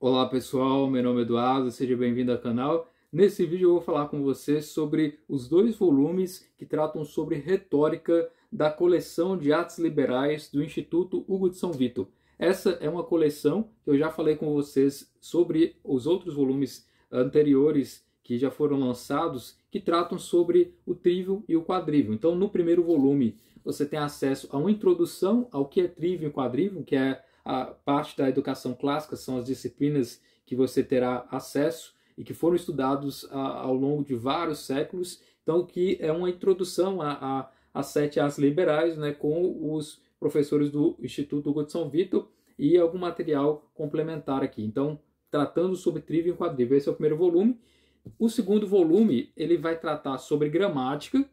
Olá pessoal, meu nome é Eduardo, seja bem-vindo ao canal. Nesse vídeo eu vou falar com vocês sobre os dois volumes que tratam sobre retórica da coleção de artes liberais do Instituto Hugo de São Vito. Essa é uma coleção que eu já falei com vocês sobre os outros volumes anteriores que já foram lançados, que tratam sobre o trívio e o quadrívio. Então, no primeiro volume, você tem acesso a uma introdução ao que é trívio e quadrívio, que é a parte da educação clássica são as disciplinas que você terá acesso e que foram estudados a, ao longo de vários séculos. Então, que é uma introdução a, a, sete as liberais, né, com os professores do Instituto Hugo de São Vitor e algum material complementar aqui. Então, tratando sobre trivia e quadrívia, esse é o primeiro volume. O segundo volume ele vai tratar sobre gramática,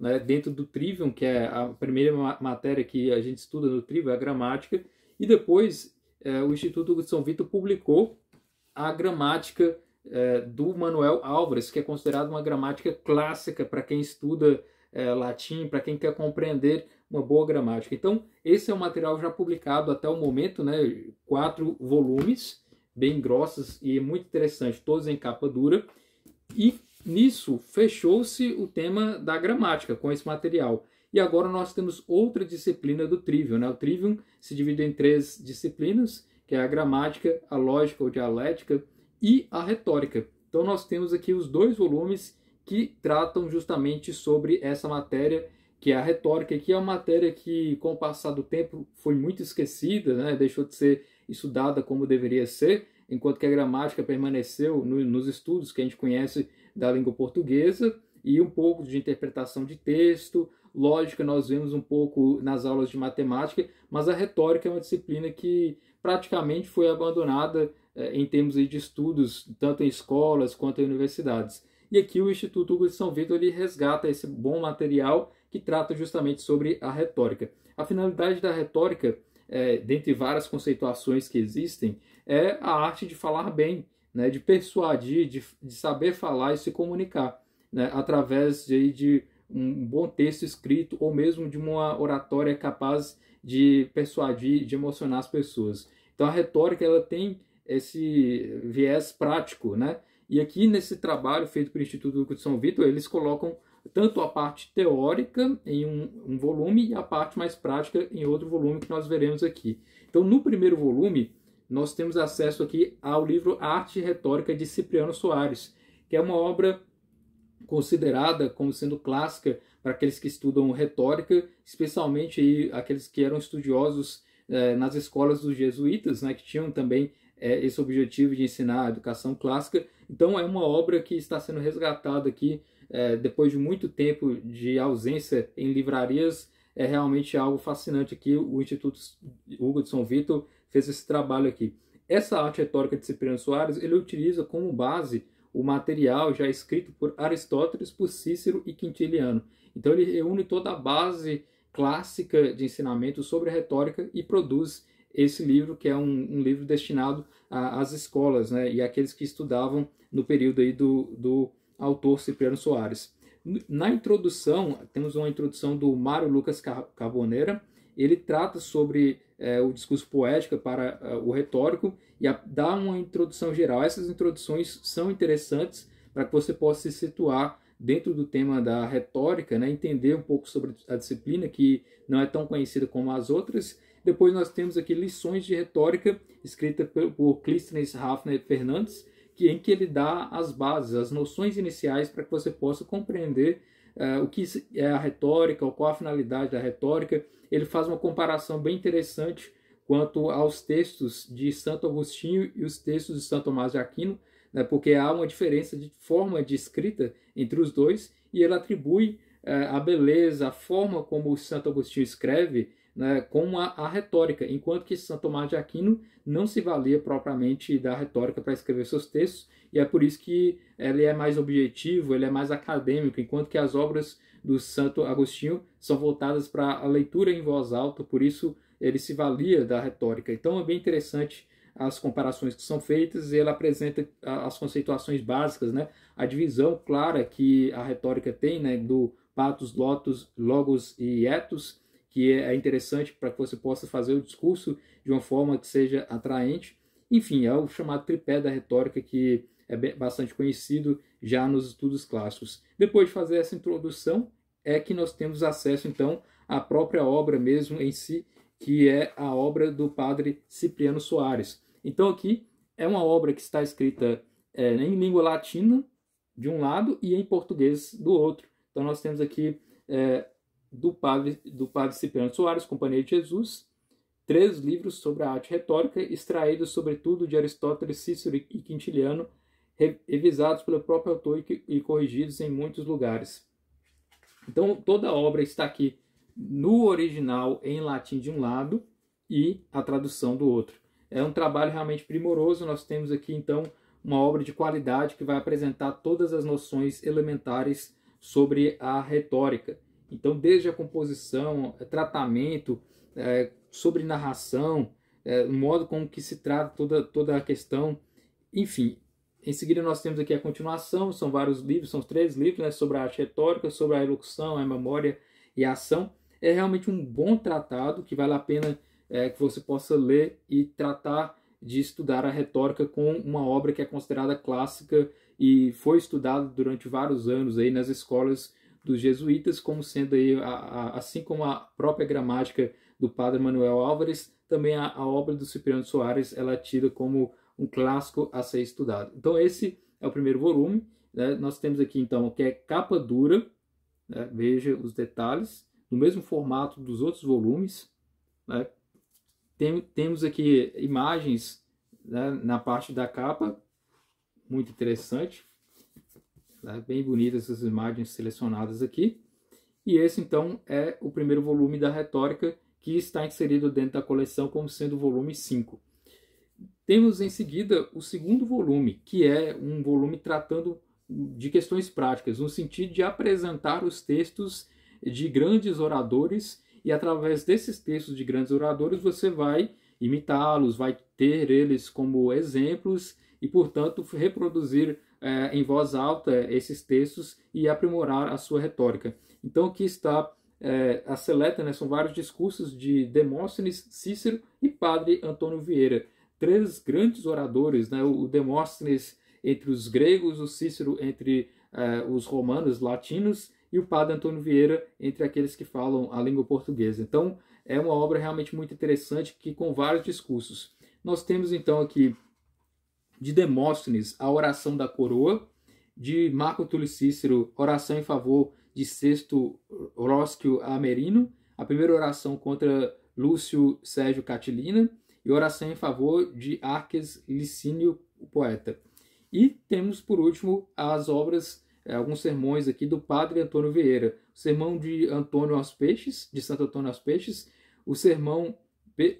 né, dentro do Trivium, que é a primeira matéria que a gente estuda no Trivium, é a gramática. E depois é, o Instituto de São Vito publicou a gramática é, do Manuel Álvares, que é considerada uma gramática clássica para quem estuda é, latim, para quem quer compreender uma boa gramática. Então, esse é um material já publicado até o momento, né, quatro volumes, bem grossos e muito interessante, todos em capa dura. E nisso fechou-se o tema da gramática com esse material. E agora nós temos outra disciplina do trivium. Né? O trivium se divide em três disciplinas, que é a gramática, a lógica ou dialética e a retórica. Então nós temos aqui os dois volumes que tratam justamente sobre essa matéria, que é a retórica, que é uma matéria que com o passar do tempo foi muito esquecida, né? deixou de ser estudada como deveria ser, enquanto que a gramática permaneceu no, nos estudos que a gente conhece da língua portuguesa e um pouco de interpretação de texto, lógica nós vemos um pouco nas aulas de matemática, mas a retórica é uma disciplina que praticamente foi abandonada eh, em termos de estudos, tanto em escolas quanto em universidades. E aqui o Instituto Hugo de São Vitor ele resgata esse bom material que trata justamente sobre a retórica. A finalidade da retórica, é, dentre várias conceituações que existem, é a arte de falar bem, né, de persuadir, de, de saber falar e se comunicar, né, através de, de um bom texto escrito ou mesmo de uma oratória capaz de persuadir, de emocionar as pessoas. Então a retórica ela tem esse viés prático, né? E aqui nesse trabalho feito pelo Instituto de São Vitor, eles colocam tanto a parte teórica em um, um, volume e a parte mais prática em outro volume que nós veremos aqui. Então, no primeiro volume, nós temos acesso aqui ao livro Arte e Retórica de Cipriano Soares, que é uma obra considerada como sendo clássica para aqueles que estudam retórica, especialmente aí, aqueles que eram estudiosos eh, nas escolas dos jesuítas, né, que tinham também eh, esse objetivo de ensinar a educação clássica. Então é uma obra que está sendo resgatada aqui eh, depois de muito tempo de ausência em livrarias. É realmente algo fascinante aqui. O Instituto Hugo de São Vitor fez esse trabalho aqui. Essa arte retórica de Cipriano Soares ele utiliza como base o material já escrito por Aristóteles, por Cícero e Quintiliano. Então ele reúne toda a base clássica de ensinamento sobre retórica e produz esse livro, que é um, um livro destinado às escolas né, e àqueles que estudavam no período aí do, do autor Cipriano Soares. Na introdução, temos uma introdução do Mário Lucas Carbonera. ele trata sobre é, o discurso poético para é, o retórico e a, dá uma introdução geral. Essas introduções são interessantes para que você possa se situar dentro do tema da retórica, né, entender um pouco sobre a disciplina que não é tão conhecida como as outras. Depois nós temos aqui lições de retórica escrita por, por Clístenes Hafner Fernandes, que em que ele dá as bases, as noções iniciais para que você possa compreender uh, o que é a retórica, ou qual a finalidade da retórica. Ele faz uma comparação bem interessante quanto aos textos de Santo Agostinho e os textos de Santo Tomás de Aquino, né, porque há uma diferença de forma de escrita entre os dois, e ele atribui uh, a beleza, a forma como Santo Agostinho escreve, né, com a, a, retórica, enquanto que Santo Tomás de Aquino não se valia propriamente da retórica para escrever seus textos, e é por isso que ele é mais objetivo, ele é mais acadêmico, enquanto que as obras do Santo Agostinho são voltadas para a leitura em voz alta, por isso ele se valia da retórica. Então é bem interessante as comparações que são feitas e ele apresenta as conceituações básicas, né? A divisão clara que a retórica tem, né, do patos, lotos, logos e etos, que é, é interessante para que você possa fazer o discurso de uma forma que seja atraente. Enfim, é o chamado tripé da retórica que é bastante conhecido já nos estudos clássicos. Depois de fazer essa introdução, é que nós temos acesso então à própria obra mesmo em si, que é a obra do padre Cipriano Soares. Então aqui é uma obra que está escrita é, em língua latina de um lado e em português do outro. Então nós temos aqui é, do padre, do padre Cipriano Soares, Companhia de Jesus, três livros sobre a arte retórica, extraídos sobretudo de Aristóteles, Cícero e Quintiliano, revisados pelo próprio autor e corrigidos em muitos lugares. Então, toda a obra está aqui no original em latim de um lado e a tradução do outro. É um trabalho realmente primoroso. Nós temos aqui então uma obra de qualidade que vai apresentar todas as noções elementares sobre a retórica. Então, desde a composição, eh, tratamento, é, sobre narração, é, o modo como que se trata toda, toda a questão, enfim. Em seguida, nós temos aqui a continuação, são vários livros, são três livros né, sobre a arte retórica, sobre a elocução, a memória e a ação. É realmente um bom tratado que vale a pena é, que você possa ler e tratar de estudar a retórica com uma obra que é considerada clássica e foi estudada durante vários anos aí nas escolas dos jesuítas, como sendo aí, a, a, assim como a própria gramática do padre Manuel Álvares, também a, a obra do Cipriano Soares ela é tida como um clássico a ser estudado. Então esse é o primeiro volume. Né? Nós temos aqui então o que é capa dura, né? veja os detalhes, no mesmo formato dos outros volumes. Né? Tem, temos aqui imagens né, na parte da capa, muito interessante. Né? Bem bonitas essas imagens selecionadas aqui. E esse, então, é o primeiro volume da retórica que está inserido dentro da coleção como sendo o volume 5. Temos em seguida o segundo volume, que é um volume tratando de questões práticas, no sentido de apresentar os textos de grandes oradores e através desses textos de grandes oradores você vai imitá-los, vai ter eles como exemplos e, portanto, reproduzir é, em voz alta é, esses textos e aprimorar a sua retórica. Então aqui está é, a seleta, né, são vários discursos de Demóstenes, Cícero e Padre Antônio Vieira, três grandes oradores, né, o Demóstenes entre os gregos, o Cícero entre os romanos, latinos e o Padre Antônio Vieira entre aqueles que falam a língua portuguesa. Então é uma obra realmente muito interessante que com vários discursos. Nós temos então aqui de Demóstenes, a oração da coroa, de Marco Tullio Cícero, oração em favor de Sexto Roscio Amerino, a primeira oração contra Lúcio Sérgio Catilina e oração em favor de Arques Licínio, o poeta. E temos, por último, as obras, eh, alguns sermões aqui do padre Antônio Vieira. O sermão de Antônio aos Peixes, de Santo Antônio aos Peixes, o sermão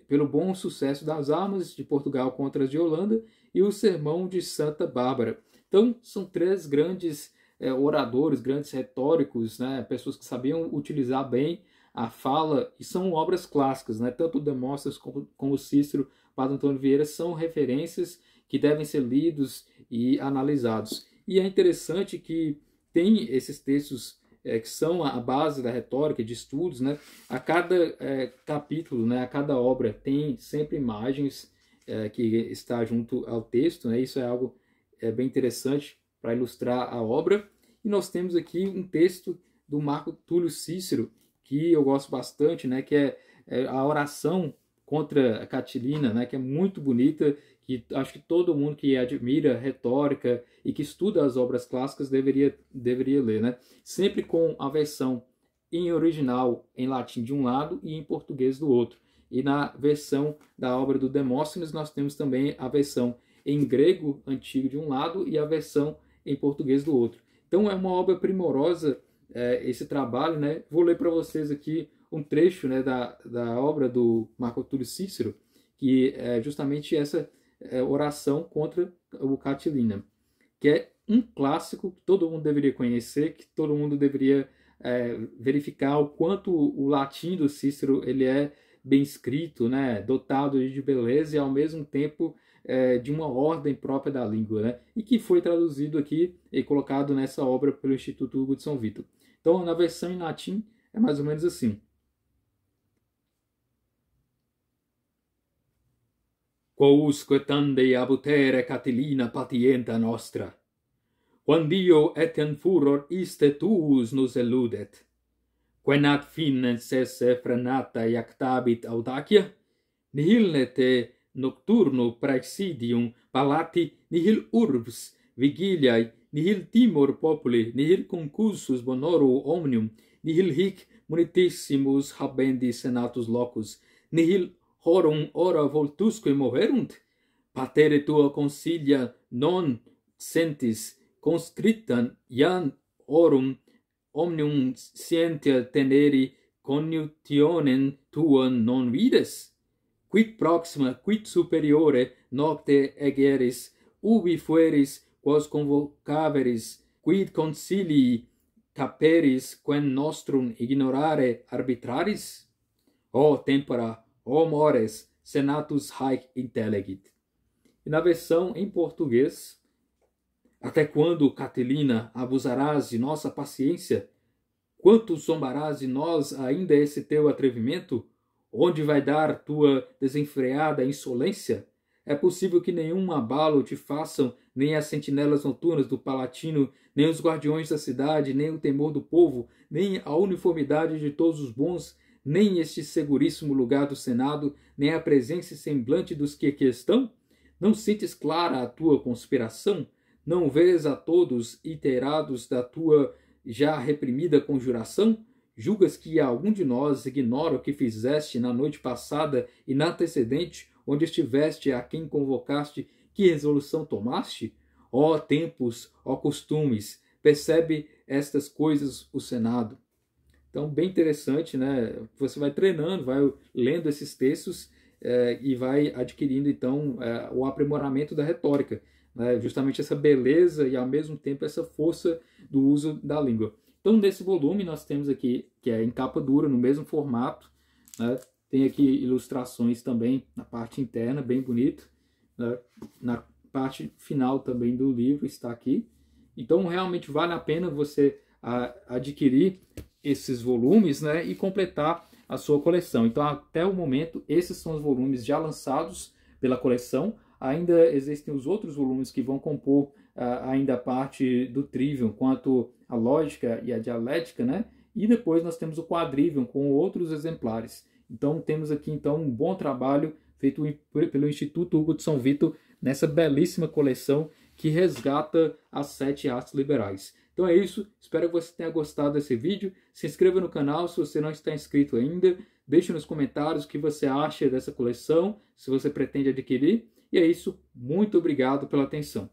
pelo bom sucesso das armas de Portugal contra as de Holanda e o Sermão de Santa Bárbara. Então, são três grandes é, oradores, grandes retóricos, né, pessoas que sabiam utilizar bem a fala, e são obras clássicas, né, tanto Demóstenes como, como Cícero, Padre Antônio Vieira, são referências que devem ser lidos e analisados. E é interessante que tem esses textos é, que são a base da retórica, de estudos, né? A cada é, capítulo, né? a cada obra tem sempre imagens é, que está junto ao texto. Né? Isso é algo é, bem interessante para ilustrar a obra. E nós temos aqui um texto do Marco Túlio Cícero, que eu gosto bastante, né? que é, é a oração contra a Catilina, né? que é muito bonita, que acho que todo mundo que admira retórica e que estuda as obras clássicas deveria, deveria ler. Né? Sempre com a versão em original em latim de um lado e em português do outro. E na versão da obra do Demóstenes, nós temos também a versão em grego antigo de um lado e a versão em português do outro. Então é uma obra primorosa é, esse trabalho. Né? Vou ler para vocês aqui um trecho né, da, da obra do Marco Túlio Cícero, que é justamente essa é, oração contra o Catilina, que é um clássico que todo mundo deveria conhecer, que todo mundo deveria é, verificar o quanto o latim do Cícero ele é bem escrito, né? dotado de beleza e ao mesmo tempo é, de uma ordem própria da língua, né? e que foi traduzido aqui e colocado nessa obra pelo Instituto Hugo de São Vito. Então, na versão em latim, é mais ou menos assim. Quousque tande abutere Catilina patienta nostra, quando io etian furor iste tuus nos eludet, quen ad finens esse frenata iactabit audacia, nihil ne te nocturnu praexidium palati nihil urbs vigiliae nihil timor populi nihil concursus bonoru omnium nihil hic munitissimus habendi senatus locus nihil horum ora voltusque moverunt patere tua consilia non sentis conscriptan iam orum omnium sentil teneri coniutionem tuam non vides? Quid proxima, quid superiore nocte egeris, ubi fueris, quos convocaveris, quid concilii caperis, quen nostrum ignorare arbitraris? O tempora, o mores, senatus haec intellegit In na versão em português, Até quando, Catelina, abusarás de nossa paciência? Quanto zombarás de nós ainda é esse teu atrevimento? Onde vai dar tua desenfreada insolência? É possível que nenhum abalo te façam, nem as sentinelas noturnas do Palatino, nem os guardiões da cidade, nem o temor do povo, nem a uniformidade de todos os bons, nem este seguríssimo lugar do Senado, nem a presença e semblante dos que aqui estão? Não sentes clara a tua conspiração? Não vês a todos iterados da tua já reprimida conjuração? Julgas que algum de nós ignora o que fizeste na noite passada e na antecedente, onde estiveste, a quem convocaste, que resolução tomaste? Ó tempos, ó costumes, percebe estas coisas o Senado. Então, bem interessante, né? Você vai treinando, vai lendo esses textos eh, e vai adquirindo, então, eh, o aprimoramento da retórica. Né? Justamente essa beleza e ao mesmo tempo essa força do uso da língua. Então, nesse volume, nós temos aqui, que é em capa dura, no mesmo formato. Né? Tem aqui ilustrações também na parte interna, bem bonito. Né? Na parte final também do livro está aqui. Então, realmente vale a pena você a, adquirir esses volumes né? e completar a sua coleção. Então, até o momento, esses são os volumes já lançados pela coleção. Ainda existem os outros volumes que vão compor uh, ainda a parte do trivium, quanto à lógica e à dialética, né? E depois nós temos o quadrivium com outros exemplares. Então temos aqui então um bom trabalho feito pelo Instituto Hugo de São Vito nessa belíssima coleção que resgata as sete artes liberais. Então é isso, espero que você tenha gostado desse vídeo. Se inscreva no canal se você não está inscrito ainda. Deixe nos comentários o que você acha dessa coleção, se você pretende adquirir. E é isso. Muito obrigado pela atenção.